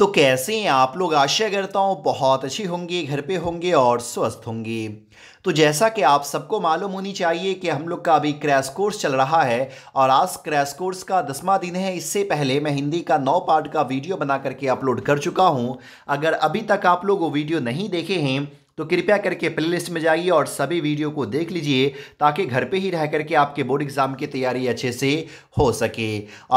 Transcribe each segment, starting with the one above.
तो कैसे हैं आप लोग आशा करता हूँ बहुत अच्छी होंगी घर पे होंगे और स्वस्थ होंगे तो जैसा कि आप सबको मालूम होनी चाहिए कि हम लोग का अभी क्रैश कोर्स चल रहा है और आज क्रैश कोर्स का दसवां दिन है इससे पहले मैं हिंदी का नौ पार्ट का वीडियो बना करके अपलोड कर चुका हूँ अगर अभी तक आप लोग वो वीडियो नहीं देखे हैं तो कृपया करके प्लेलिस्ट में जाइए और सभी वीडियो को देख लीजिए ताकि घर पे ही रह करके आपके बोर्ड एग्ज़ाम की तैयारी अच्छे से हो सके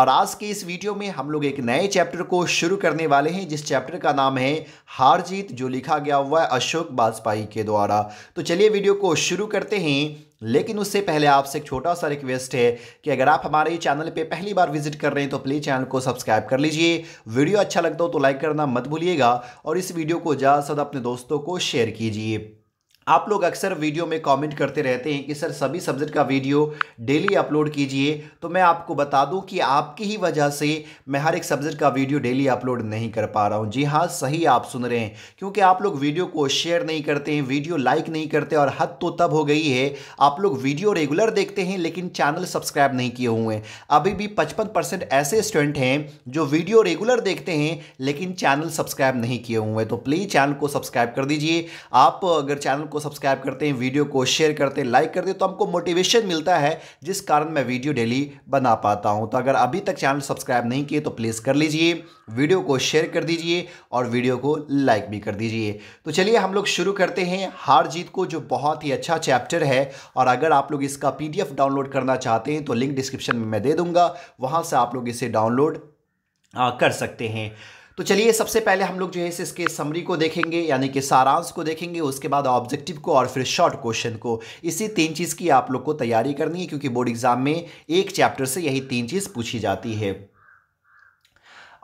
और आज के इस वीडियो में हम लोग एक नए चैप्टर को शुरू करने वाले हैं जिस चैप्टर का नाम है हार जीत जो लिखा गया हुआ है अशोक वाजपेयी के द्वारा तो चलिए वीडियो को शुरू करते हैं लेकिन उससे पहले आपसे एक छोटा सा रिक्वेस्ट है कि अगर आप हमारे चैनल पे पहली बार विजिट कर रहे हैं तो प्लीज़ चैनल को सब्सक्राइब कर लीजिए वीडियो अच्छा लगता हो तो लाइक करना मत भूलिएगा और इस वीडियो को ज़्यादा से ज़्यादा अपने दोस्तों को शेयर कीजिए आप लोग अक्सर वीडियो में कमेंट करते रहते हैं कि सर सभी सब्जेक्ट का वीडियो डेली अपलोड कीजिए तो मैं आपको बता दूं कि आपकी ही वजह से मैं हर एक सब्जेक्ट का वीडियो डेली अपलोड नहीं कर पा रहा हूं जी हाँ सही आप सुन रहे हैं क्योंकि आप लोग वीडियो को शेयर नहीं करते हैं वीडियो लाइक नहीं करते और हद तो तब हो गई है आप लोग वीडियो रेगुलर देखते हैं लेकिन चैनल सब्सक्राइब नहीं किए हुए हैं अभी भी पचपन ऐसे स्टूडेंट हैं जो वीडियो रेगुलर देखते हैं लेकिन चैनल सब्सक्राइब नहीं किए हुए हैं तो प्लीज़ चैनल को सब्सक्राइब कर दीजिए आप अगर चैनल को सब्सक्राइब करते हैं वीडियो को शेयर करते हैं लाइक करते हैं तो हमको मोटिवेशन मिलता है जिस कारण मैं वीडियो डेली बना पाता हूं तो अगर अभी तक चैनल सब्सक्राइब नहीं किए तो प्लीज़ कर लीजिए वीडियो को शेयर कर दीजिए और वीडियो को लाइक भी कर दीजिए तो चलिए हम लोग शुरू करते हैं हार जीत को जो बहुत ही अच्छा चैप्टर है और अगर आप लोग इसका पी डाउनलोड करना चाहते हैं तो लिंक डिस्क्रिप्शन में मैं दे दूंगा वहाँ से आप लोग इसे डाउनलोड कर सकते हैं तो चलिए सबसे पहले हम लोग जो है इसके समरी को देखेंगे यानी कि सारांश को देखेंगे उसके बाद ऑब्जेक्टिव को और फिर शॉर्ट क्वेश्चन को इसी तीन चीज़ की आप लोग को तैयारी करनी है क्योंकि बोर्ड एग्जाम में एक चैप्टर से यही तीन चीज़ पूछी जाती है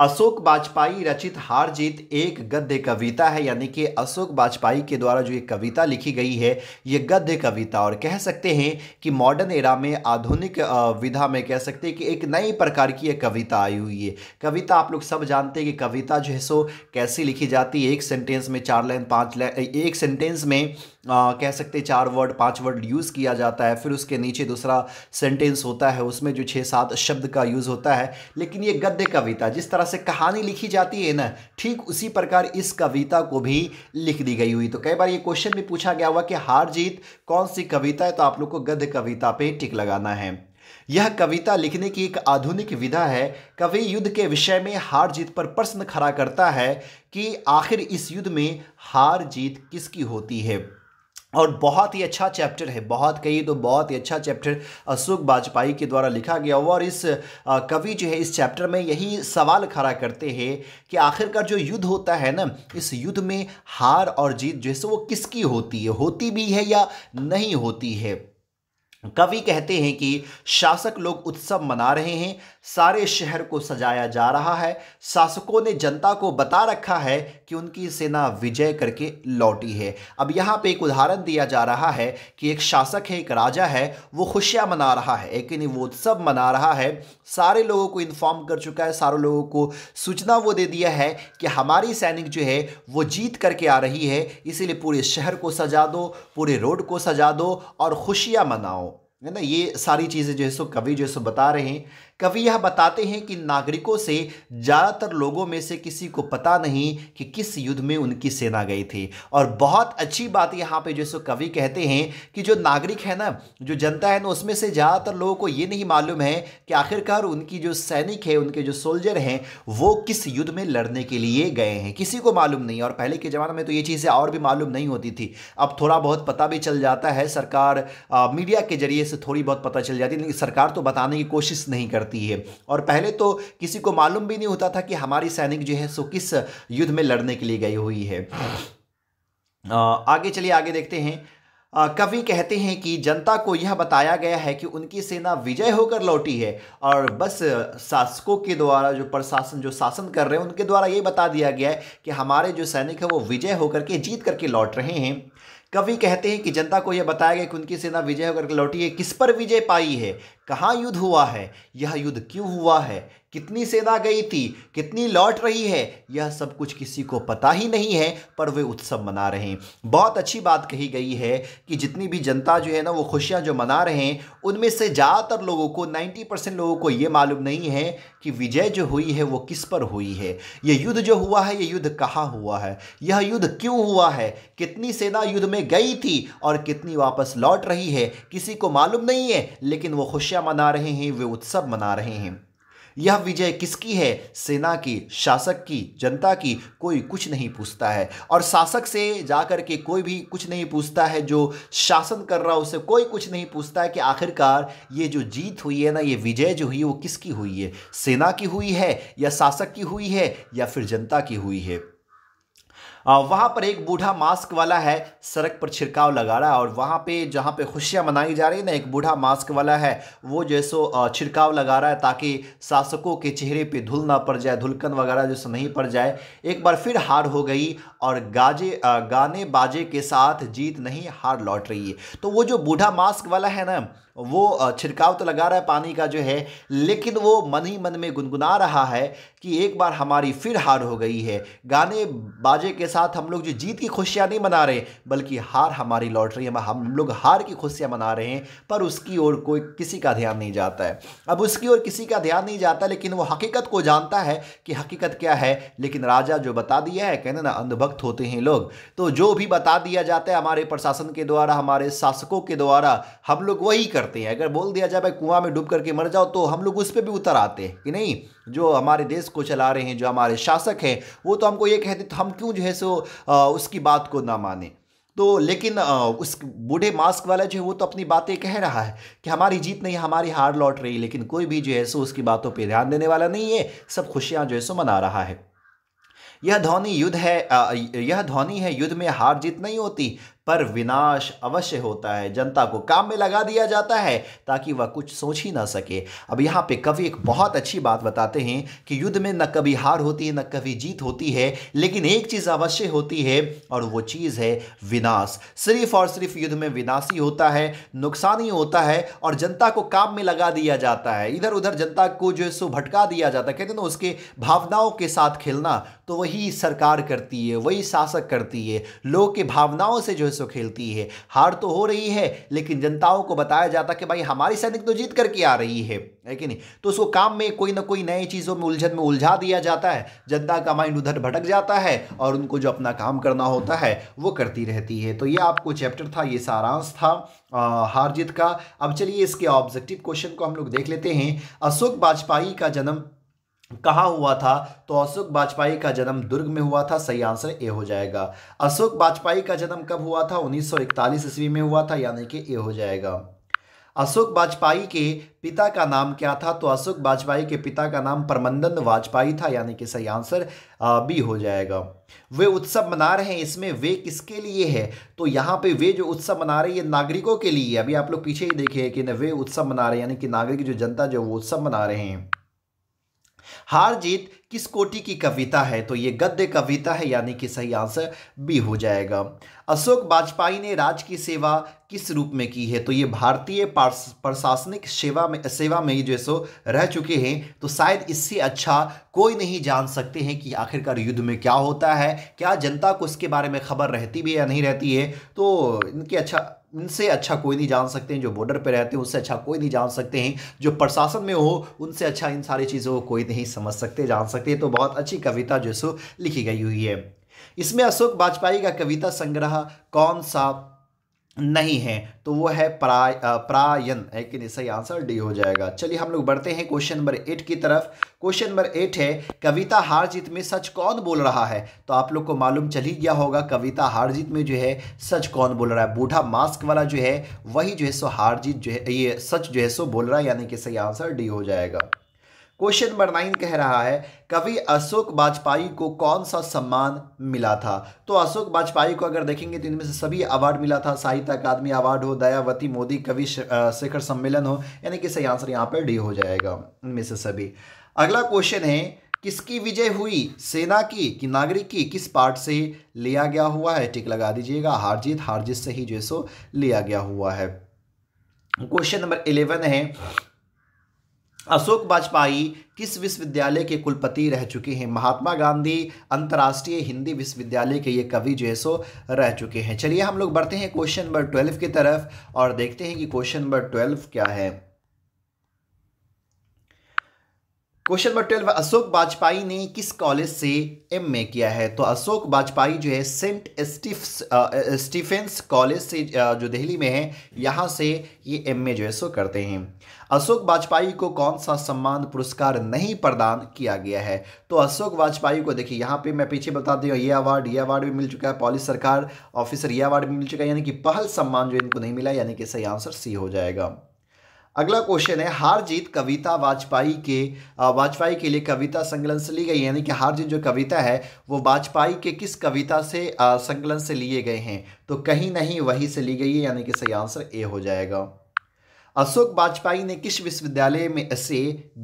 अशोक वाजपेयी रचित हार जीत एक गद्य कविता है यानी कि अशोक वाजपेयी के द्वारा जो ये कविता लिखी गई है ये गद्य कविता और कह सकते हैं कि मॉडर्न एरा में आधुनिक विधा में कह सकते हैं कि एक नई प्रकार की ये कविता आई हुई है कविता आप लोग सब जानते हैं कि कविता जो है सो कैसी लिखी जाती है एक सेंटेंस में चार लाइन पाँच लाइन एक सेंटेंस में आ, कह सकते चार वर्ड पांच वर्ड यूज़ किया जाता है फिर उसके नीचे दूसरा सेंटेंस होता है उसमें जो छः सात शब्द का यूज़ होता है लेकिन ये गद्य कविता जिस तरह से कहानी लिखी जाती है ना ठीक उसी प्रकार इस कविता को भी लिख दी गई हुई तो कई बार ये क्वेश्चन भी पूछा गया हुआ कि हार जीत कौन सी कविता है तो आप लोग को गद्य कविता पे टिक लगाना है यह कविता लिखने की एक आधुनिक विधा है कवि युद्ध के विषय में हार जीत पर प्रश्न खड़ा करता है कि आखिर इस युद्ध में हार जीत किसकी होती है और बहुत ही अच्छा चैप्टर है बहुत कही तो बहुत ही अच्छा चैप्टर अशोक वाजपेयी के द्वारा लिखा गया हुआ और इस कवि जो है इस चैप्टर में यही सवाल खड़ा करते हैं कि आखिरकार जो युद्ध होता है ना इस युद्ध में हार और जीत जो है सो वो किसकी होती है होती भी है या नहीं होती है कवि कहते हैं कि शासक लोग उत्सव मना रहे हैं सारे शहर को सजाया जा रहा है शासकों ने जनता को बता रखा है कि उनकी सेना विजय करके लौटी है अब यहाँ पे एक उदाहरण दिया जा रहा है कि एक शासक है एक राजा है वो खुशियाँ मना रहा है एक उत्सव मना रहा है सारे लोगों को इन्फॉर्म कर चुका है सारे लोगों को सूचना वो दे दिया है कि हमारी सैनिक जो है वो जीत करके आ रही है इसीलिए पूरे शहर को सजा दो पूरे रोड को सजा दो और खुशियाँ मनाओ है ना ये सारी चीज़ें जो है सो कवि जो है सो बता रहे हैं कवि यह बताते हैं कि नागरिकों से ज़्यादातर लोगों में से किसी को पता नहीं कि किस युद्ध में उनकी सेना गई थी और बहुत अच्छी बात यहाँ पे जैसे कवि कहते हैं कि जो नागरिक है ना जो जनता है ना उसमें से ज़्यादातर लोगों को ये नहीं मालूम है कि आखिरकार उनकी जो सैनिक है उनके जो सोल्जर हैं वो किस युद्ध में लड़ने के लिए गए हैं किसी को मालूम नहीं और पहले के ज़माने में तो ये चीज़ें और भी मालूम नहीं होती थी अब थोड़ा बहुत पता भी चल जाता है सरकार मीडिया के जरिए से थोड़ी बहुत पता चल जाती है लेकिन सरकार तो बताने की कोशिश नहीं करती करती है और पहले तो किसी को मालूम भी नहीं होता था कि हमारी सैनिक जो है सो किस युद्ध में लड़ने के लिए गई हुई है आगे चलिए आगे देखते हैं कवि कहते हैं कि जनता को यह बताया गया है कि उनकी सेना विजय होकर लौटी है और बस शासकों के द्वारा जो प्रशासन जो शासन कर रहे हैं उनके द्वारा ये बता दिया गया है कि हमारे जो सैनिक हैं वो विजय होकर के जीत करके लौट रहे हैं कवि कहते हैं कि जनता को यह बताया गया कि उनकी सेना विजय होकर लौटी है किस पर विजय पाई है कहाँ युद्ध हुआ है यह युद्ध क्यों हुआ है कितनी सेना गई थी कितनी लौट रही है यह सब कुछ किसी को पता ही नहीं है पर वे उत्सव मना रहे हैं बहुत अच्छी बात कही गई है कि जितनी भी जनता जो है ना वो खुशियाँ जो मना रहे हैं उनमें से ज़्यादातर लोगों को 90 परसेंट लोगों को ये मालूम नहीं है कि विजय जो हुई है वो किस पर हुई है यह युद्ध जो हुआ है यह युद्ध कहाँ हुआ है यह युद्ध क्यों हुआ है कितनी सेना युद्ध में गई थी और कितनी वापस लौट रही है किसी को मालूम नहीं है लेकिन वो खुशियाँ खुशियां मना रहे हैं वे उत्सव मना रहे हैं यह विजय किसकी है सेना की शासक की जनता की कोई कुछ नहीं पूछता है और शासक से जाकर के कोई भी कुछ नहीं पूछता है जो शासन कर रहा है उसे कोई कुछ नहीं पूछता है कि आखिरकार ये जो जीत हुई है ना ये विजय जो हुई है वो किसकी हुई है सेना की हुई है या शासक की हुई है या फिर जनता की हुई है वहाँ पर एक बूढ़ा मास्क वाला है सड़क पर छिड़काव लगा रहा है और वहाँ पे जहाँ पे खुशियाँ मनाई जा रही है ना एक बूढ़ा मास्क वाला है वो जो है सो छिड़काव लगा रहा है ताकि शासकों के चेहरे पे धुल ना पड़ जाए धुलकन वगैरह जो सो नहीं पड़ जाए एक बार फिर हार हो गई और गाजे गाने बाजे के साथ जीत नहीं हार लौट रही है तो वो जो बूढ़ा मास्क वाला है ना वो छिड़काव तो लगा रहा है पानी का जो है लेकिन वो मन ही मन में गुनगुना रहा है कि एक बार हमारी फिर हार हो गई है गाने बाजे के साथ हम लोग जो जीत की खुशियाँ नहीं मना रहे बल्कि हार हमारी लौट रही है हम लोग हार की खुशियाँ मना रहे हैं पर उसकी ओर कोई किसी का ध्यान नहीं जाता है अब उसकी ओर किसी का ध्यान नहीं जाता लेकिन वो हकीकत को जानता है कि हकीकत क्या है लेकिन राजा जो बता दिया है कहना ना अंधभक्त होते हैं लोग तो जो भी बता दिया जाता है हमारे प्रशासन के द्वारा हमारे शासकों के द्वारा हम लोग वही करते हैं अगर बोल दिया जाए भाई कुआं में डूब करके मर जाओ तो हम लोग उस पर भी उतर आते हैं कि नहीं जो हमारे देश को चला रहे हैं जो हमारे शासक हैं वो तो हमको ये कहते तो हम क्यों जो है सो उसकी बात को ना माने तो लेकिन उस बूढ़े मास्क वाला जो है वो तो अपनी बातें कह रहा है कि हमारी जीत नहीं हमारी हार लौट रही लेकिन कोई भी जो है सो उसकी बातों पर ध्यान देने वाला नहीं है सब खुशियाँ जो है सो मना रहा है यह ध्वनि युद्ध है यह ध्वनि है युद्ध में हार जीत नहीं होती पर विनाश अवश्य होता है जनता को काम में लगा दिया जाता है ताकि वह कुछ सोच ही ना सके अब यहाँ पे कवि एक बहुत अच्छी बात बताते हैं कि युद्ध में न कभी हार होती है न कभी जीत होती है लेकिन एक चीज़ अवश्य होती है और वो चीज़ है विनाश सिर्फ और सिर्फ युद्ध में विनाश ही होता है नुकसान ही होता है और जनता को काम में लगा दिया जाता है इधर उधर जनता को जो है सो भटका दिया जाता है कहते ना उसके भावनाओं के साथ खेलना तो वही सरकार करती है वही शासक करती है लोगों के भावनाओं से जो है सो खेलती है हार तो हो रही है लेकिन जनताओं को बताया जाता कि भाई हमारी सैनिक तो जीत करके आ रही है है कि नहीं तो उसको काम में कोई ना कोई नई चीज़ों में उलझन में उलझा दिया जाता है जनता का माइंड उधर भटक जाता है और उनको जो अपना काम करना होता है वो करती रहती है तो ये आपको चैप्टर था ये सारांश था आ, हार जीत का अब चलिए इसके ऑब्जेक्टिव क्वेश्चन को हम लोग देख लेते हैं अशोक वाजपेयी का जन्म कहाँ हुआ था तो अशोक वाजपेयी का जन्म दुर्ग में हुआ था सही आंसर ए हो जाएगा अशोक वाजपेयी का जन्म कब हुआ था 1941 ईस्वी में हुआ था यानी कि ए हो जाएगा अशोक वाजपेयी के पिता का नाम क्या था तो अशोक वाजपेयी के पिता का नाम परमंदन वाजपेयी था यानी कि सही आंसर बी हो जाएगा वे उत्सव मना रहे हैं इसमें वे किसके लिए है तो यहाँ पे वे जो उत्सव मना रहे हैं ये नागरिकों के लिए अभी आप लोग पीछे ही देखे कि वे उत्सव मना रहे हैं यानी कि नागरिक जो जनता जो वो उत्सव मना रहे हैं हार जीत किस कोटि की कविता है तो ये गद्य कविता है यानी कि सही आंसर बी हो जाएगा अशोक वाजपेयी ने राज की सेवा किस रूप में की है तो ये भारतीय प्रशासनिक सेवा में सेवा में ही जो सो रह चुके हैं तो शायद इससे अच्छा कोई नहीं जान सकते हैं कि आखिरकार युद्ध में क्या होता है क्या जनता को इसके बारे में खबर रहती भी या नहीं रहती है तो इनके अच्छा उनसे अच्छा कोई नहीं जान सकते हैं जो बॉर्डर पर रहते हैं उनसे अच्छा कोई नहीं जान सकते हैं जो प्रशासन में हो उनसे अच्छा इन सारी चीज़ों को कोई नहीं समझ सकते जान सकते सकते हैं तो बहुत अच्छी कविता जो सो लिखी गई हुई है इसमें अशोक वाजपेयी का कविता संग्रह कौन सा नहीं है तो वो है प्राय प्रायन है कि नहीं सही आंसर डी हो जाएगा चलिए हम लोग बढ़ते हैं क्वेश्चन नंबर एट की तरफ क्वेश्चन नंबर एट है कविता हार जीत में सच कौन बोल रहा है तो आप लोग को मालूम चल ही गया होगा कविता हार जीत में जो है सच कौन बोल रहा है बूढ़ा मास्क वाला जो है वही जो है सो हार जीत जो है ये सच जो है सो बोल रहा है यानी कि सही आंसर डी हो जाएगा क्वेश्चन नंबर नाइन कह रहा है कवि अशोक वाजपेयी को कौन सा सम्मान मिला था तो अशोक वाजपेयी को अगर देखेंगे तो इनमें से सभी अवार्ड मिला था साहित्य अकादमी अवार्ड हो दयावती मोदी कवि शिखर सम्मेलन हो यानी कि सही आंसर यहाँ पर डी हो जाएगा इनमें से सभी अगला क्वेश्चन है किसकी विजय हुई सेना की कि नागरिक की किस पार्ट से लिया गया हुआ है टिक लगा दीजिएगा हार जीत हार जीत से ही जो सो लिया गया हुआ है क्वेश्चन नंबर इलेवन है अशोक वाजपेयी किस विश्वविद्यालय के कुलपति रह चुके हैं महात्मा गांधी अंतर्राष्ट्रीय हिंदी विश्वविद्यालय के ये कवि जो है सो रह चुके हैं चलिए हम लोग बढ़ते हैं क्वेश्चन नंबर ट्वेल्व की तरफ और देखते हैं कि क्वेश्चन नंबर ट्वेल्व क्या है question number twelve Ashok Vajpeyi ने किस कॉलेज से एम ए किया है तो अशोक वाजपेयी जो है सेंट स्टीफेंस कॉलेज से जो दिल्ली में है यहाँ से ये एम ए जो है सो करते हैं अशोक वाजपेयी को कौन सा सम्मान पुरस्कार नहीं प्रदान किया गया है तो अशोक वाजपेयी को देखिए यहाँ पे मैं पीछे बता दिया ये अवार्ड ये अवार्ड भी मिल चुका है पॉलिस सरकार ऑफिसर ये अवार्ड भी मिल चुका है यानी कि पहल सम्मान जो इनको नहीं मिला यानी कि सही आंसर सी हो जाएगा अगला क्वेश्चन है हार जीत कविता वाजपेयी के वाजपेयी के लिए कविता संकलन से ली गई यानी कि हार जीत जो कविता है वो वाजपेयी के किस कविता से संकलन से लिए गए हैं तो कहीं नहीं वही से ली गई है यानी कि सही आंसर ए हो जाएगा अशोक वाजपेयी ने किस विश्वविद्यालय में से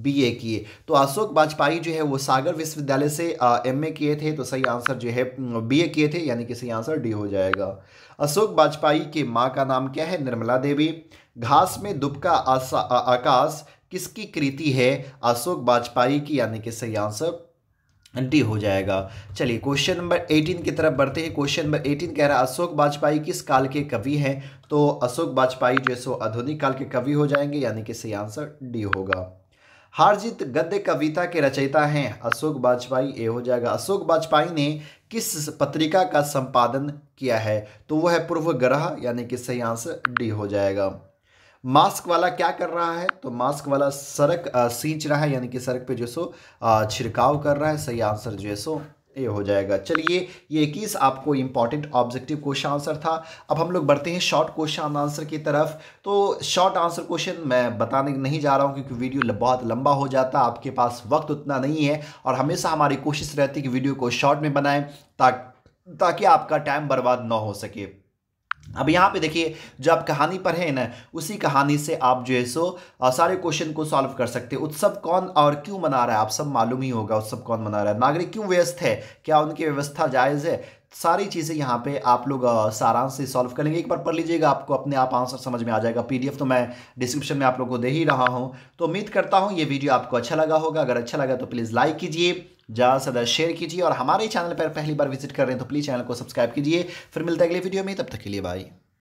बी ए किए तो अशोक वाजपेयी जो है वो सागर विश्वविद्यालय से एम ए किए थे तो सही आंसर जो है बी ए किए थे यानी कि सही आंसर डी हो जाएगा अशोक वाजपेयी के माँ का नाम क्या है निर्मला देवी घास में दुबका आकाश किसकी कृति है अशोक वाजपेयी की यानी कि सही आंसर डी हो जाएगा चलिए क्वेश्चन नंबर 18 की तरफ बढ़ते हैं क्वेश्चन नंबर 18 कह रहा है अशोक वाजपेयी किस काल के कवि हैं तो अशोक वाजपेयी जो है सो आधुनिक काल के कवि हो जाएंगे यानी कि सही आंसर डी होगा हारजीत गद्य कविता के रचयिता हैं अशोक वाजपेयी ए हो जाएगा अशोक वाजपेयी ने किस पत्रिका का संपादन किया है तो वह है पूर्व ग्रह यानी कि सही आंसर डी हो जाएगा मास्क वाला क्या कर रहा है तो मास्क वाला सड़क सींच रहा है यानी कि सड़क पे जो सो छिड़काव कर रहा है सही आंसर जो है सो ये हो जाएगा चलिए ये इक्कीस आपको इंपॉर्टेंट ऑब्जेक्टिव क्वेश्चन आंसर था अब हम लोग बढ़ते हैं शॉर्ट क्वेश्चन आंसर की तरफ तो शॉर्ट आंसर क्वेश्चन मैं बताने नहीं जा रहा हूँ क्योंकि वीडियो बहुत लंबा हो जाता आपके पास वक्त उतना नहीं है और हमेशा हमारी कोशिश रहती है कि वीडियो को शॉर्ट में बनाएं ताकि ताकि आपका टाइम बर्बाद ना हो सके अब यहाँ पे देखिए जो आप कहानी पर हैं ना उसी कहानी से आप जो है सो सारे क्वेश्चन को सॉल्व कर सकते हैं उत्सव कौन और क्यों मना रहा है आप सब मालूम ही होगा उत्सव कौन मना रहा है नागरिक क्यों व्यस्त है क्या उनकी व्यवस्था जायज़ है सारी चीज़ें यहाँ पे आप लोग सारांश से सॉल्व करेंगे एक बार पढ़ लीजिएगा आपको अपने आप आंसर समझ में आ जाएगा पीडीएफ तो मैं डिस्क्रिप्शन में आप लोग को दे ही रहा हूँ तो उम्मीद करता हूँ ये वीडियो आपको अच्छा लगा होगा अगर अच्छा लगा तो प्लीज़ लाइक कीजिए ज़्यादा से ज़्यादा शेयर कीजिए और हमारे चैनल पर पहली बार विजिट कर रहे हैं तो प्लीज़ चैनल को सब्सक्राइब कीजिए फिर मिलते हैं अगले वीडियो में तब तक के लिए बाई